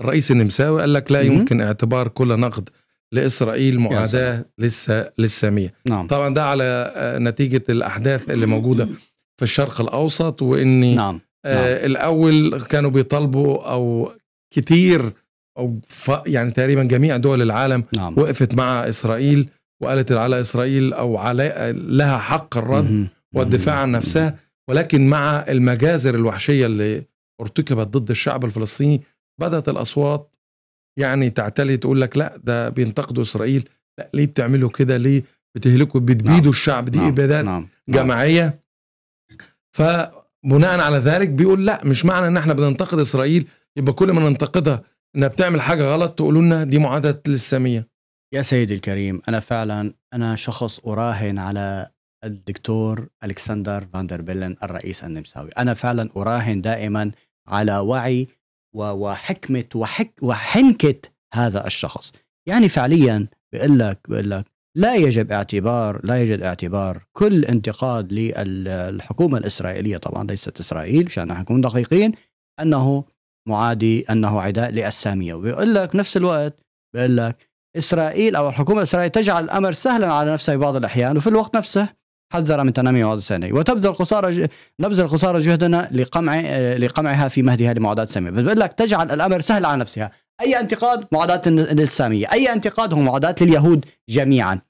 الرئيس النمساوي قال لك لا يمكن اعتبار كل نقد لاسرائيل معاداه لسه للساميه نعم. طبعا ده على آه، نتيجه الاحداث اللي موجوده في الشرق الاوسط وان نعم. نعم. آه نعم. الاول كانوا بيطالبوا او كتير او يعني تقريبا جميع دول العالم نعم. وقفت مع اسرائيل وقالت على اسرائيل او على لها حق الرد والدفاع عن نفسها ولكن مع المجازر الوحشيه اللي ارتكبت ضد الشعب الفلسطيني بدأت الأصوات يعني تعتلي تقول لك لا ده بينتقدوا إسرائيل لا ليه بتعملوا كده ليه بتهلكوا بتبيدوا نعم. الشعب دي نعم. إبادات نعم،, نعم. جماعية فبناء على ذلك بيقول لا مش معنى ان احنا بننتقد اسرائيل يبقى كل ما ننتقدها انها بتعمل حاجه غلط تقولوا لنا دي معاداه للساميه يا سيدي الكريم انا فعلا انا شخص اراهن على الدكتور الكسندر فاندر بيلن الرئيس النمساوي انا فعلا اراهن دائما على وعي وحكمة وحك وحنكة هذا الشخص يعني فعليا بقول لك بقول لك لا يجب اعتبار لا يجب اعتبار كل انتقاد للحكومة الإسرائيلية طبعا ليست إسرائيل مشان نكون دقيقين أنه معادي أنه عداء للسامية وبيقول لك نفس الوقت بيقول لك إسرائيل أو الحكومة الإسرائيلية تجعل الأمر سهلا على نفسها في بعض الأحيان وفي الوقت نفسه حذر من تنامي معضلة سامية وتبذل خسارة نبذل خسارة جهدنا لقمع آه، لقمعها في مهدها لمعادلات سامية بس بقول لك تجعل الأمر سهل على نفسها أي انتقاد معادلات للسامية أي انتقاد هو معادلات لليهود جميعا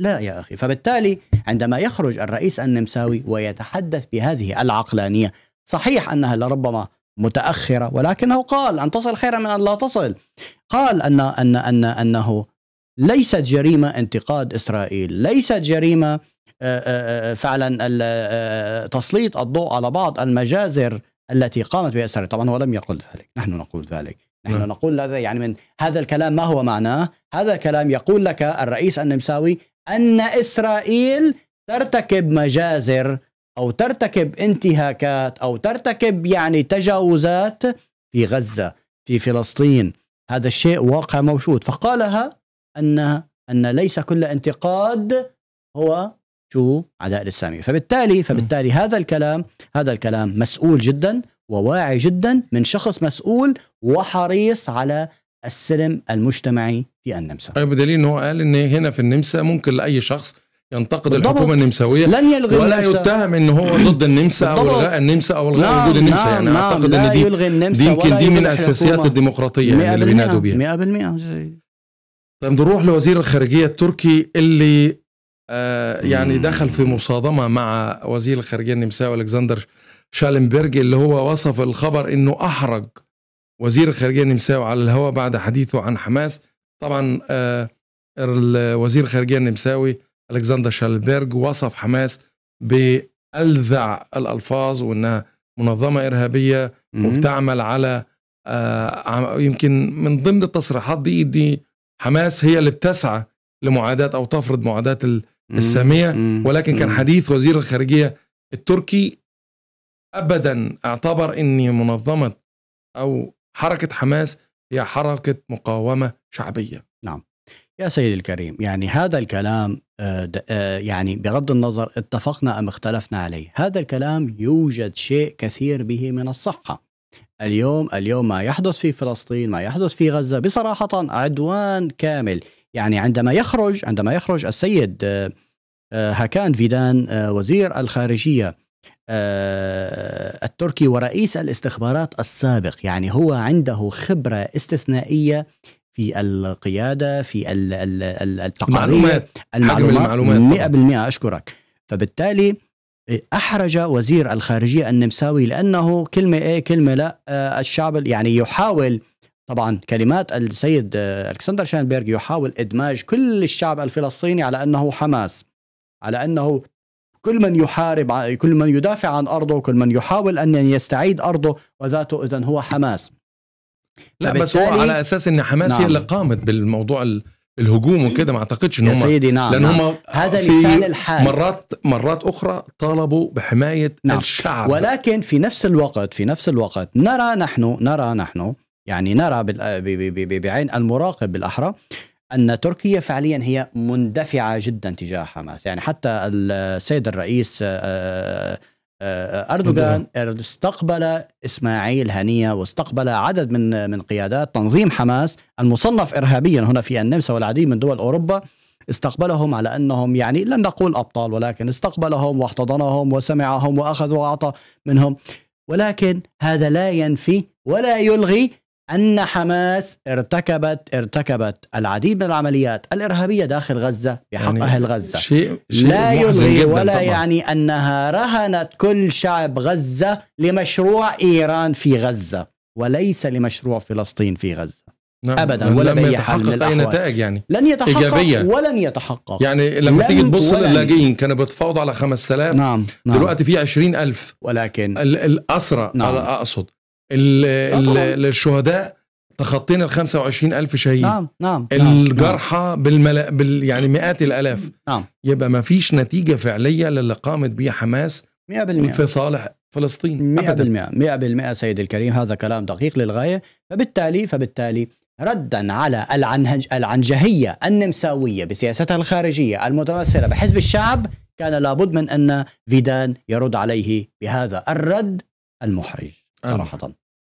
لا يا أخي فبالتالي عندما يخرج الرئيس النمساوي ويتحدث بهذه العقلانية صحيح أنها لربما متأخرة ولكنه قال أن تصل خيرا من أن لا تصل قال أن أن أن أنه ليست جريمة انتقاد إسرائيل ليست جريمة آه، آه، آه، فعلا تسليط الضوء على بعض المجازر التي قامت بأسرها طبعا هو لم يقل ذلك نحن نقول ذلك نحن م. نعم. نقول هذا يعني من هذا الكلام ما هو معناه هذا الكلام يقول لك الرئيس النمساوي أن إسرائيل ترتكب مجازر أو ترتكب انتهاكات أو ترتكب يعني تجاوزات في غزة في فلسطين هذا الشيء واقع موجود فقالها أن أن ليس كل انتقاد هو شو عداء للسامية فبالتالي فبالتالي هذا الكلام هذا الكلام مسؤول جدا وواعي جدا من شخص مسؤول وحريص على السلم المجتمعي في النمسا أي طيب، بدليل أنه قال أن هنا في النمسا ممكن لأي شخص ينتقد بالضبط. الحكومة النمساوية لن يلغي ولا النمسا. يتهم ان هو ضد النمسا او الغاء النمسا او الغاء نعم، وجود النمسا نعم يعني نعم اعتقد لا ان دي يلغي النمسا دي يمكن دي من اساسيات الديمقراطية يعني اللي بينادوا بيها 100% طب نروح لوزير الخارجية التركي اللي آه، يعني دخل في مصادمه مع وزير الخارجيه النمساوي الكسندر شالنبرج اللي هو وصف الخبر انه احرج وزير الخارجيه النمساوي على الهواء بعد حديثه عن حماس طبعا آه، وزير الخارجيه النمساوي الكسندر شالنبرج وصف حماس بالذع الالفاظ وانها منظمه ارهابيه وبتعمل على آه، يمكن من ضمن التصريحات دي دي حماس هي اللي بتسعى لمعاداه او تفرض معاداه الساميه ولكن كان حديث وزير الخارجيه التركي ابدا اعتبر ان منظمه او حركه حماس هي حركه مقاومه شعبيه. نعم. يا سيدي الكريم يعني هذا الكلام آه، آه، يعني بغض النظر اتفقنا ام اختلفنا عليه، هذا الكلام يوجد شيء كثير به من الصحه. اليوم اليوم ما يحدث في فلسطين، ما يحدث في غزه بصراحه عدوان كامل يعني عندما يخرج عندما يخرج السيد آه، آه، هاكان فيدان آه، وزير الخارجيه التركي ورئيس الاستخبارات السابق يعني هو عنده خبره استثنائيه في القياده في التقارير المعلومات 100% اشكرك فبالتالي احرج وزير الخارجيه النمساوي لانه كلمه ايه كلمه لا الشعب يعني يحاول طبعا كلمات السيد الكسندر شاينبرغ يحاول ادماج كل الشعب الفلسطيني على انه حماس على انه كل من يحارب كل من يدافع عن ارضه كل من يحاول ان يستعيد ارضه وذاته اذا هو حماس لا بس هو على اساس ان حماس نعم. هي اللي نعم. قامت بالموضوع الهجوم وكده ما اعتقدش ان هم سيدي نعم لان نعم. هم هذا لسان الحال مرات مرات اخرى طالبوا بحمايه نعم. الشعب ولكن في نفس الوقت في نفس الوقت نرى نحن نرى نحن يعني نرى بعين المراقب بالاحرى ان تركيا فعليا هي مندفعه جدا تجاه حماس، يعني حتى السيد الرئيس آه، آه، آه، اردوغان استقبل اسماعيل هنيه واستقبل عدد من من قيادات تنظيم حماس المصنف ارهابيا هنا في النمسا والعديد من دول اوروبا استقبلهم على انهم يعني لن نقول ابطال ولكن استقبلهم واحتضنهم وسمعهم واخذ واعطى منهم ولكن هذا لا ينفي ولا يلغي أن حماس ارتكبت ارتكبت العديد من العمليات الإرهابية داخل غزة بحق يعني أهل غزة شيء, شيء لا يلغي ولا طبعا. يعني أنها رهنت كل شعب غزة لمشروع إيران في غزة وليس لمشروع فلسطين في غزة نعم. أبدا ولا بأي حال من أي نتائج يعني لن يتحقق إيجابية. ولن يتحقق يعني لما تيجي تبص للاجئين كانوا بيتفاوضوا على 5000 نعم. نعم. دلوقتي في 20000 ولكن الأسرى نعم. أقصد آه، للشهداء تخطينا ال 25 ألف شهيد نعم،, نعم نعم الجرحى نعم. بالملا... بال يعني مئات الآلاف نعم, نعم. يبقى ما فيش نتيجة فعلية للي قامت به حماس 100% في صالح فلسطين 100% 100% سيد الكريم هذا كلام دقيق للغاية فبالتالي فبالتالي ردا على العنهج العنجهية النمساوية بسياستها الخارجية المتمثلة بحزب الشعب كان لابد من أن فيدان يرد عليه بهذا الرد المحرج صراحة أم.